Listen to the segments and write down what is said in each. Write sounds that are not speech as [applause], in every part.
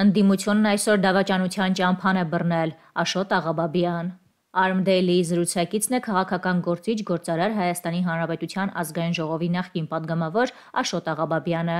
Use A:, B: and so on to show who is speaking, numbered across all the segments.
A: Ընդդիմությունն այսօր դավաճանության ճամփան է բռնել Աշոտ Աղաբաբյան։ Արմդեյլի զրուցակիցն է քաղաքական գործիչ գործարար Հայաստանի Հանրապետության ազգային ժողովի նախկին падգամավոր Աշոտ Աղաբաբյանը։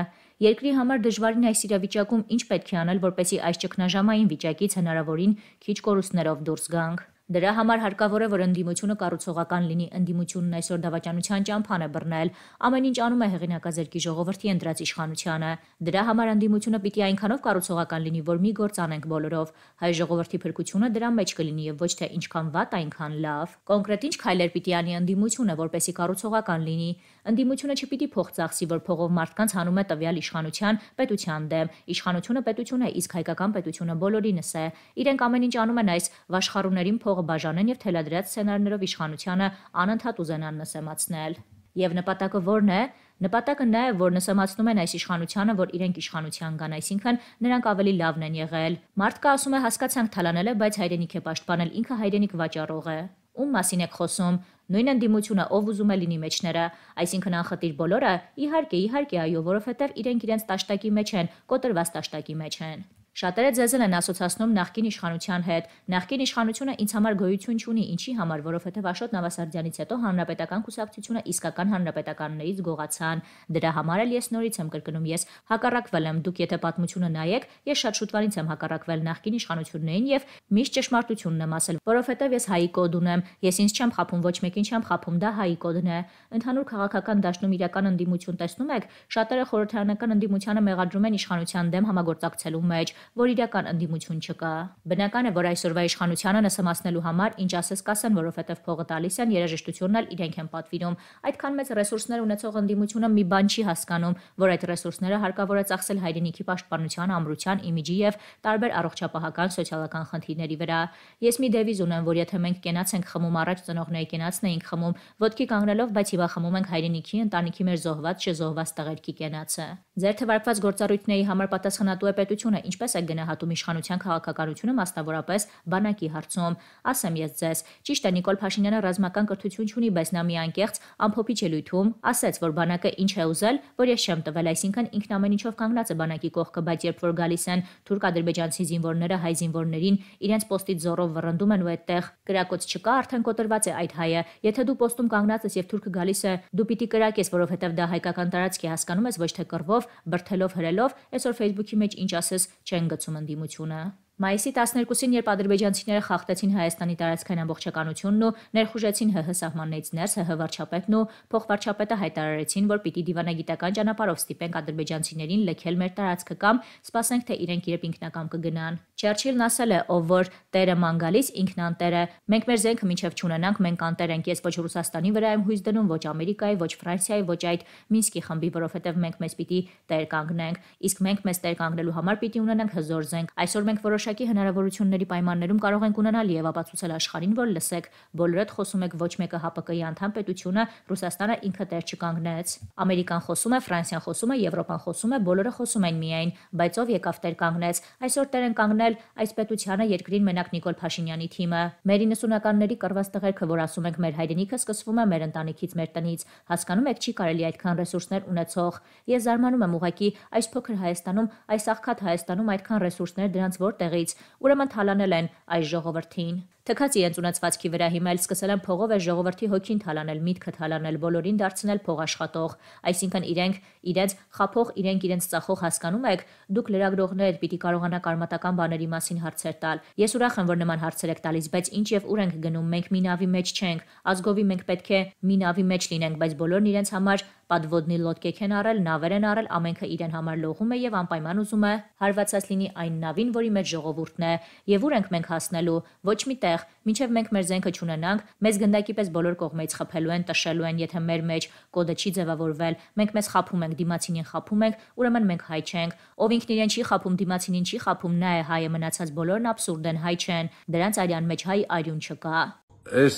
A: Երկրի համար դժվարին այս իրավիճակում ինչ պետք է անել, որպեսզի այս ճգնաժամային վիճակից հնարավորին քիչ կորուստներով դուրս գանք։ Դրա համար հարկավոր է, որ ընդդիմությունը կառուցողական լինի։ Ընդդիմությունն այսօր դավաճանության ճամփան է բռնել։ Ամեն ինչ անում է հեղինակազերկի ժողովրդի ընդրած իշխանությանը։ Դրա համար ընդդիմությունը պիտի այնքանով կառուցողական լինի, որ մի գործ անենք բոլորով։ Հայ ժողովրդի փրկությունը դրա մեջ կլինի եւ ոչ թե ինչքան վատ, այնքան լավ։ Կոնկրետ ինչ քայլեր պիտի անի ընդդիմությունը, որպեսի կառուցողական լինի։ Ընդդիմությունը չպիտի փող ծախսի, որ փողով մարդկանց հանում է տվյալ իշխանության, պետության դեմ։ Իշխանությունը պետություն է, իսկ հայկական պետությունը բոլորինս է։ Իրենք ամեն ինչ անում են այս վաշխառուներին փողը պատմողը բաժանեն եւ թելադրած սցենարներով իշխանությանը անընդհատ ուզենան նսեմացնել։ Եվ նպատակը ո՞րն է։ Նպատակը նա է, որ նսեմացնում են այս իշխանությանը, որ իրենք իշխանության կան, այսինքն նրանք ավելի լավն են եղել։ Մարդկա ասում է հասկացանք թալանել է, բայց հայրենիք է պաշտպանել, ինքը հայրենիք վաճառող է։ Ում մասին եք խոսում։ Նույն ընդդիմությունը ով ուզում է լինի մեջները, այսինքն անխտիր բոլորը, իհարկե, իհարկե, այո, որովհետև իրենք իրենց տաշտակի մեջ են, կոտրված տաշտակի մեջ են։ Շատերը ձեզ են ասոցացնում նախկին իշխանության հետ։ Նախկին իշխանությունը ինձ համար գոյություն չունի, ինչի համար, որովհետև Աշոտ Նավասարդյանից հետո հանրապետական կուսակցությունը իսկական հանրապետականներից գողացան։ Դրա համար էլ ես նորից եմ կրկնում, ես հակառակվել եմ։ Դուք եթե պատմությունը նայեք, ես շատ շուտվանից եմ հակառակվել նախկին իշխանություններին եւ միշտ ճշմարտությունն եմ ասել, որովհետև ես հայի կոդ ունեմ։ Ես ինձ չեմ խափում, ոչ մեկին չեմ խափում, դա հայի կոդն է։ Ընդհանուր քաղաքական դաշտում իրական ընդդիմություն տեսնում եք, շատերը խորհրդարանական ընդդիմությանը մեղադրում են իշխանության դեմ համագործակցելու մեջ որ իրական ընդդիմություն չկա։ Բնական է, որ այսօրվա իշխանությանը նսմացնելու համար ինչ ասես կասեն, որովհետև փողը տալիս են, երաժշտությունն էլ իրենք են պատվիրում։ Այդքան մեծ ռեսուրսներ ունեցող ընդդիմությունը մի բան չի հասկանում, որ այդ ռեսուրսները հարկավոր է ծախսել հայրենիքի պաշտպանության, ամրության, իմիջի եւ տարբեր առողջապահական, սոցիալական խնդիրների վրա։ Ես մի դեվիզ ունեմ, որ եթե մենք կենաց ենք խմում առաջ ծնողների կենացն էինք խմում, ոտքի կանգնելով, բայց հիմա խմում ենք հայրենիքի, ընտանիքի մեր զոհված, չզոհված տղերքի կենացը։ Ձեր թվարկված գործառույթների համար պատասխանատու է պետությունը, ինչպես է գնահատում իշխանության քաղաքականությունը մասնավորապես բանակի հարցում։ Ասեմ ես ձեզ, ճիշտ է Նիկոլ Փաշինյանը ռազմական կրթություն ունի, բայց նա մի անկեղծ ամփոփիչ ելույթում ասաց, որ բանակը ինչ է ուզել, որ ես չեմ տվել, այսինքն ինքն ամեն ինչով կանգնած է բանակի կողքը, բայց երբ որ գալիս են թուրք-ադրբեջանցի զինվորները հայ զինվորներին, իրենց ոստից զորով վռնդում են ու այդտեղ կրակոց չկա, արդեն կոտրված է այդ հայը։ Եթե դու ոստում կանգնած ես եւ թուրքը գալիս է, դու պիտի կրակես, որովհետեւ դա հայկական տարածք է, հասկանում ես, ոչ թե կռվով, լայքելով, բրթելով, հրելով, այսօր Facebook-ի մեջ ինչ ասես չեն գցում ընդդիմությունը։ Մայիսի 12-ին, երբ ադրբեջանցիները խախտեցին Հայաստանի տարածքային ամբողջականությունն ու ներխուժեցին ՀՀ սահմաններից ներս, ՀՀ վարչապետն ու փոխվարչապետը հայտարարեցին, որ պիտի դիվանագիտական ճանապարհով ստիպենք ադրբեջանցիներին լքել մեր տարածքը կամ սպասենք, թե իրենք իրբ ինքնակամ կգնան։ Չերչիլն ասել է, ով որ տերը ման գալիս, ինքն անտեր է։ Մենք մեր զենքը միջև չունենանք, մենք անտեր ենք։ Ես ոչ Ռուսաստանի վրա եմ հույս դնում, ոչ Ամերիկայի, ոչ Ֆրանսիայի, ոչ այդ Մինսկի խմբի, որովհետև մենք մեզ պիտի տեր կանգնենք, իսկ մենք մեզ տեր կանգնելու համար պիտի ունենանք հզոր զենք։ Այսօր մենք որոշ որոշակի հնարավորությունների պայմաններում կարող ենք ունենալ եւ ապացուցել աշխարհին, որ լսեք, բոլորդ խոսում եք ոչ մեկը ՀԱՊԿ-ի անդամ պետությունը, Ռուսաստանը ինքը դեր չկանգնեց։ Ամերիկան խոսում է, Ֆրանսիան խոսում է, Եվրոպան խոսում է, բոլորը խոսում են միայն, բայց ով եկավ դեր կանգնեց։ Այսօր դեր են կանգնել այս պետությանը երկրին մենակ Նիկոլ Փաշինյանի թիմը։ Մեր 90-ականների կրված տղերքը, որ ասում ենք մեր հայրենիքը սկսվում է մեր ընտանիքից, մեր տնից, հասկանում եք, չի կարելի այդքան ռեսուրսներ ունեցող։ Ես զարմանում եմ ուղղակի այս փոքր Հայաստանում, այս աղքատ Հայաստանում այդքան ռեսուրսներ դրանց որտեղ տեղից, ուրեմն թալանել են այս ժողովրդին։ Թքած իրենց ունեցվածքի վրա հիմա էլ սկսել են փողով է ժողովրդի հոգին թալանել, միտքը թալանել, բոլորին դարձնել փողաշխատող, այսինքն իրենք իրենց խափող, իրենք իրենց ծախող հասկանում եք, դուք լրագրողներ պիտի կարողանաք արմատական բաների մասին հարցեր տալ։ Ես ուրախ եմ, որ նման հարցեր եք տալիս, բայց ինչ եւ ուր ենք գնում, մենք մինավի մեջ չենք, ազգովի մենք պետք է մինավի մեջ լինենք, բայց բոլորն իրենց համար Պատվոդնի լոդկեք են առել, նավեր են առել, ամենքը իրեն համար լողում է եւ անպայման ուզում է հարվածած լինի այն նավին, որի մեջ ժողովուրդն է։ Եվ ուր ենք մենք հասնելու։ Ոչ մի տեղ այստեղ, մինչև մենք մեր զենքը չունենանք, մեզ գնդակի պես բոլոր կողմից խփելու են, տշելու են, եթե մեր մեջ կոդը չի ձևավորվել, մենք մեզ խափում ենք, դիմացինին խափում ենք, ուրեմն մենք հայ չենք։ Ով ինքն իրեն չի խափում, դիմացինին չի խափում, նա է հայը, մնացած բոլորն աբսուրդ են, հայ չեն։ Դրանց արյան մեջ հայ արյուն չկա
B: այս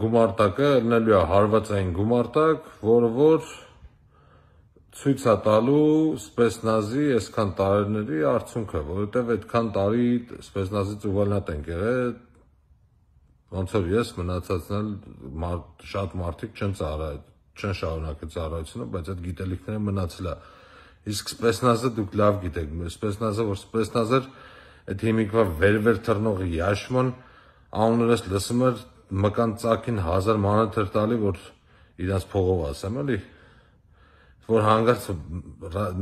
B: գումարտակը լնելու է հարվածային գումարտակ, որը որ, որ ցույց է տալու սպեսնազի այսքան տարիների արդյունքը, որովհետև այդքան տարի սպեսնազից ուղղալնատ են եղել ոնց որ ես մնացածն էլ մար, շատ մարդիկ չեն ծառա չեն շարունակել ծառայությունը, բայց այդ գիտելիքները մնացել է։ Իսկ սպեսնազը դուք լավ գիտեք, սպեսնազը որ սպեսնազը այդ հիմիկվա վերվեր թռնողի Յաշմոն անուններս լսում էր մկան ծակին 1000 մանեթ էր տալի, որ իրանց փողով ասեմ, էլի որ հանգարցը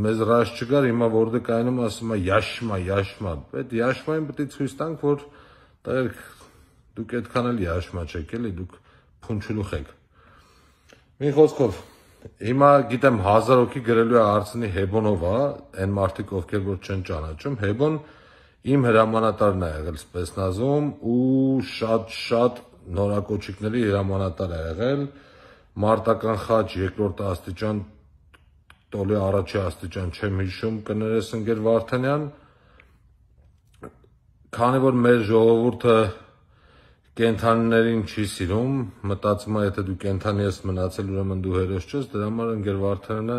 B: մեզ ռաշ չկար, հիմա որտե կայնում ասում է յաշմա, յաշմա։ Այդ յաշմային պետք ցույց տանք, որ տղերք դուք այդքան էլ յաշմա չեք, էլի դուք փունչուլուխ եք։ Մի խոսքով հիմա գիտեմ 1000 հոգի գրելու է արցնի Հեբոնով, հա, այն մարդիկ ովքեր որ չեն ճանաչում, Հեբոն իմ հրամանատարն է եղել Սպեսնազում ու շատ-շատ նորակոչիկների հրամանատար է եղել։ Մարտական խաչ երկրորդ աստիճան տոլի առաջի աստիճան չեմ հիշում, կներես ընկեր Վարդանյան, քանի որ մեր ժողովուրդը կենթանիներին չի սիրում, մտածում է, եթե դու կենթանի ես մնացել, ուրեմն դու հերոս չես, դրա համար ընկեր Վարդանը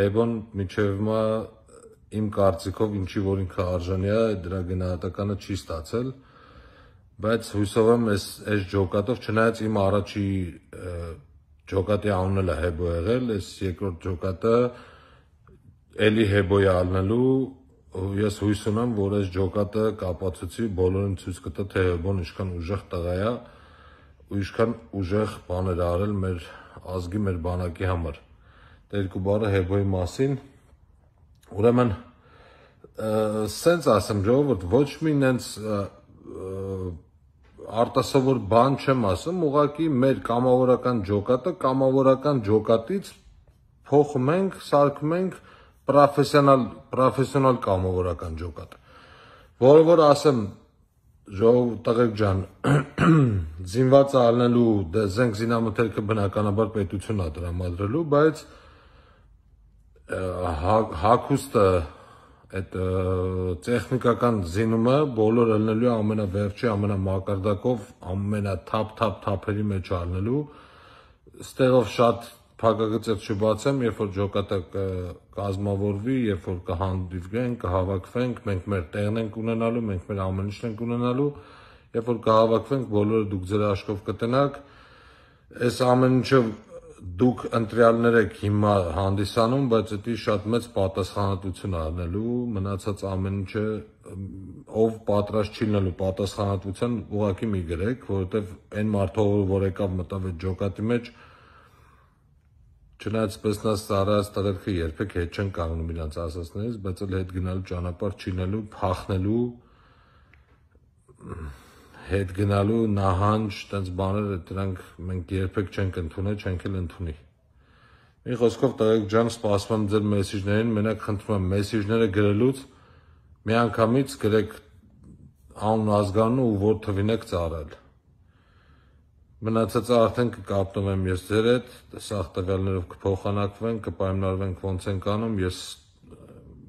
B: հեբոն միջև մա իմ կարծիքով ինչի որ ինքը արժանի է, դրա գնահատականը չի ստացել, բայց հույսով եմ այս այս ջոկատով չնայած իմ առաջի և, ջոկատի անունն էլ է Հեբո եղել, այս երկրորդ ջոկատը էլի Հեբոյ ալնելու ես հույս ունեմ, որ այս ջոկատը կապացուցի բոլորին ցույց կտա թե Հեբոն ինչքան ուժեղ տղա է ու ինչքան ուժեղ բաներ արել մեր ազգի, մեր բանակի համար։ Դա երկու բառը Հեբոյի մասին։ Ուրեմն սենց ասեմ ժողովուրդ ոչ մի նենց արտասովոր բան չեմ ասում, ուղղակի մեր կամավորական ջոկատը կամավորական ջոկատից փոխում ենք, սարքում ենք պրոֆեսիոնալ պրոֆեսիոնալ կամավորական ջոկատ։ Որը որ ասեմ, ժողով տղեկ ջան,
A: [clears throat]
B: զինված ալնելու դա դե զենք զինամթերքը բնականաբար պետությունն է դրամադրելու, բայց հակոստը հա, այդ տեխնիկական զինումը բոլորը ելնելու է ամենավերջի, ամենամակարդակով, ամենաթափ-թափ թափերի մեջ ալնելու։ Ստեղով շատ փակագծեր չբացեմ, երբ որ ջոկատը կազմավորվի, երբ որ կհանդիպենք, կհավաքվենք, մենք մեր տեղն ենք ունենալու, մենք մեր ամեն ինչն ենք ունենալու, երբ որ կհավաքվենք, բոլորը դուք ձեր աչքով կտնաք։ Այս ամեն ինչը դուք ընտրյալներ եք հիմա հանդիսանում, բայց դա շատ մեծ պատասխանատվություն առնելու, մնացած ամեն ինչը ով պատրաստ չի լինելու պատասխանատվության ուղակի մի գրեք, որովհետև այն մարդով որ եկավ մտավ այդ ջոկատի մեջ չնայած սպեսնաս սարած տղերքը երբեք հետ չեն կանգնում իրancs ասածներից, բայց էլ հետ գնալու ճանապարհ չինելու, փախնելու հետ գնալու նահանջ, տենց բաները դրանք մենք երբեք չենք ընդունել, չենք էլ ընդունի։ Մի խոսքով տղեկ ջան, սպասում եմ ձեր մեսիջներին, մենակ խնդրում եմ մեսիջները գրելուց միանգամից գրեք անուն ազգանունը ու որ թվին եք ծառել։ Մնացածը արդեն կկապտում եմ ես ձեր հետ, սաղ տվյալներով կփոխանակվենք, կպայմանավորվենք ոնց ենք անում, ես